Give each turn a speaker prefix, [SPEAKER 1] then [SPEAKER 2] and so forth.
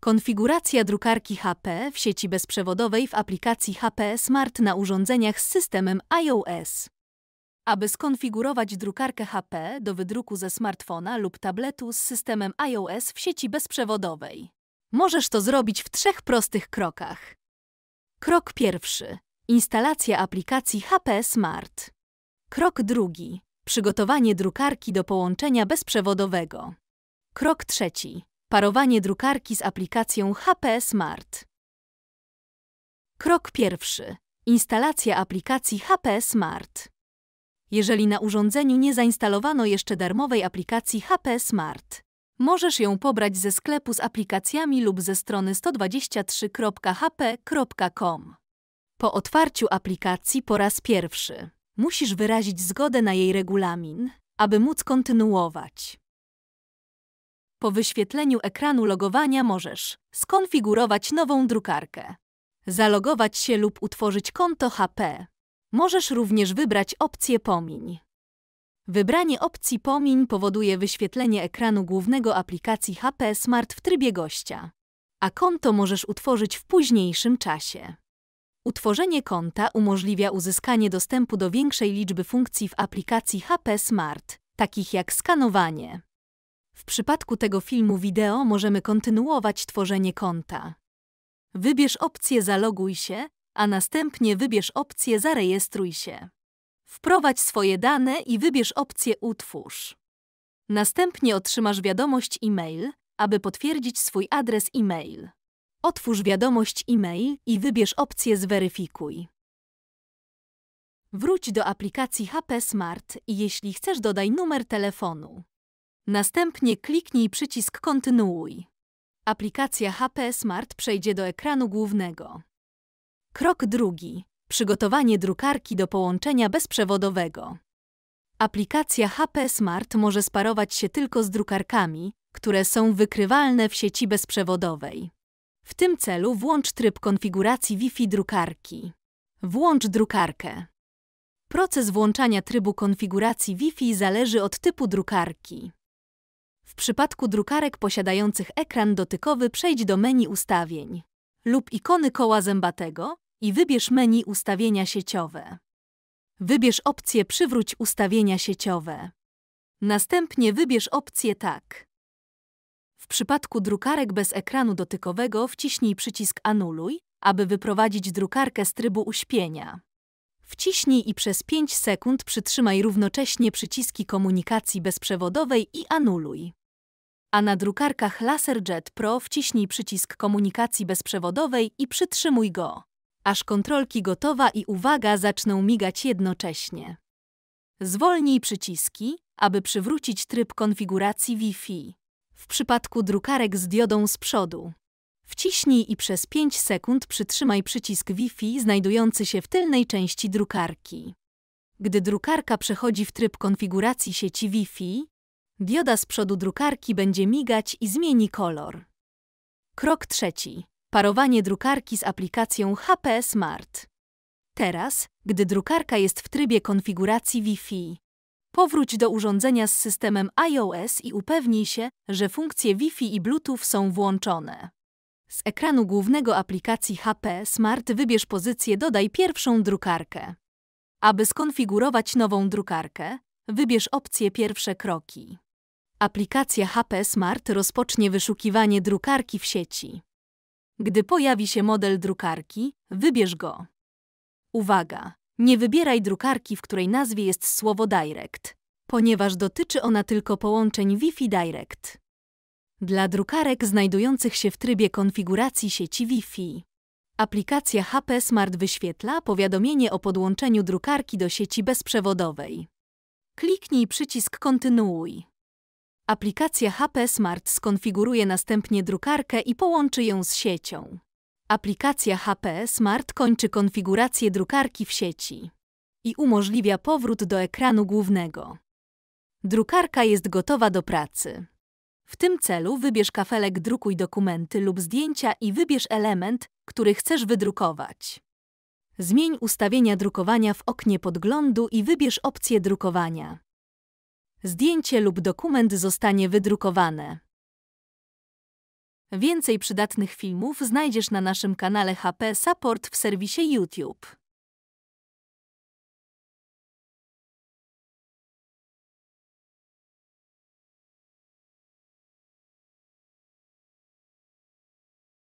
[SPEAKER 1] Konfiguracja drukarki HP w sieci bezprzewodowej w aplikacji HP Smart na urządzeniach z systemem iOS. Aby skonfigurować drukarkę HP do wydruku ze smartfona lub tabletu z systemem iOS w sieci bezprzewodowej, możesz to zrobić w trzech prostych krokach. Krok pierwszy: instalacja aplikacji HP Smart. Krok drugi: przygotowanie drukarki do połączenia bezprzewodowego. Krok trzeci: Parowanie drukarki z aplikacją HP Smart. Krok pierwszy. Instalacja aplikacji HP Smart. Jeżeli na urządzeniu nie zainstalowano jeszcze darmowej aplikacji HP Smart, możesz ją pobrać ze sklepu z aplikacjami lub ze strony 123.hp.com. Po otwarciu aplikacji po raz pierwszy musisz wyrazić zgodę na jej regulamin, aby móc kontynuować. Po wyświetleniu ekranu logowania możesz skonfigurować nową drukarkę, zalogować się lub utworzyć konto HP. Możesz również wybrać opcję Pomiń. Wybranie opcji Pomiń powoduje wyświetlenie ekranu głównego aplikacji HP Smart w trybie gościa, a konto możesz utworzyć w późniejszym czasie. Utworzenie konta umożliwia uzyskanie dostępu do większej liczby funkcji w aplikacji HP Smart, takich jak skanowanie, w przypadku tego filmu wideo możemy kontynuować tworzenie konta. Wybierz opcję Zaloguj się, a następnie wybierz opcję Zarejestruj się. Wprowadź swoje dane i wybierz opcję Utwórz. Następnie otrzymasz wiadomość e-mail, aby potwierdzić swój adres e-mail. Otwórz wiadomość e-mail i wybierz opcję Zweryfikuj. Wróć do aplikacji HP Smart i jeśli chcesz dodaj numer telefonu. Następnie kliknij przycisk Kontynuuj. Aplikacja HP Smart przejdzie do ekranu głównego. Krok drugi. Przygotowanie drukarki do połączenia bezprzewodowego. Aplikacja HP Smart może sparować się tylko z drukarkami, które są wykrywalne w sieci bezprzewodowej. W tym celu włącz tryb konfiguracji Wi-Fi drukarki. Włącz drukarkę. Proces włączania trybu konfiguracji Wi-Fi zależy od typu drukarki. W przypadku drukarek posiadających ekran dotykowy przejdź do menu ustawień lub ikony koła zębatego i wybierz menu ustawienia sieciowe. Wybierz opcję Przywróć ustawienia sieciowe. Następnie wybierz opcję Tak. W przypadku drukarek bez ekranu dotykowego wciśnij przycisk Anuluj, aby wyprowadzić drukarkę z trybu uśpienia. Wciśnij i przez 5 sekund przytrzymaj równocześnie przyciski komunikacji bezprzewodowej i anuluj a na drukarkach LaserJet Pro wciśnij przycisk komunikacji bezprzewodowej i przytrzymuj go, aż kontrolki gotowa i uwaga zaczną migać jednocześnie. Zwolnij przyciski, aby przywrócić tryb konfiguracji Wi-Fi. W przypadku drukarek z diodą z przodu. Wciśnij i przez 5 sekund przytrzymaj przycisk Wi-Fi znajdujący się w tylnej części drukarki. Gdy drukarka przechodzi w tryb konfiguracji sieci Wi-Fi, Dioda z przodu drukarki będzie migać i zmieni kolor. Krok trzeci. Parowanie drukarki z aplikacją HP Smart. Teraz, gdy drukarka jest w trybie konfiguracji Wi-Fi, powróć do urządzenia z systemem iOS i upewnij się, że funkcje Wi-Fi i Bluetooth są włączone. Z ekranu głównego aplikacji HP Smart wybierz pozycję Dodaj pierwszą drukarkę. Aby skonfigurować nową drukarkę, wybierz opcję Pierwsze kroki. Aplikacja HP Smart rozpocznie wyszukiwanie drukarki w sieci. Gdy pojawi się model drukarki, wybierz go. Uwaga! Nie wybieraj drukarki, w której nazwie jest słowo Direct, ponieważ dotyczy ona tylko połączeń Wi-Fi Direct. Dla drukarek znajdujących się w trybie konfiguracji sieci Wi-Fi. Aplikacja HP Smart wyświetla powiadomienie o podłączeniu drukarki do sieci bezprzewodowej. Kliknij przycisk Kontynuuj. Aplikacja HP Smart skonfiguruje następnie drukarkę i połączy ją z siecią. Aplikacja HP Smart kończy konfigurację drukarki w sieci i umożliwia powrót do ekranu głównego. Drukarka jest gotowa do pracy. W tym celu wybierz kafelek Drukuj dokumenty lub zdjęcia i wybierz element, który chcesz wydrukować. Zmień ustawienia drukowania w oknie podglądu i wybierz opcję drukowania. Zdjęcie lub dokument zostanie wydrukowane. Więcej przydatnych filmów znajdziesz na naszym kanale HP Support w serwisie YouTube.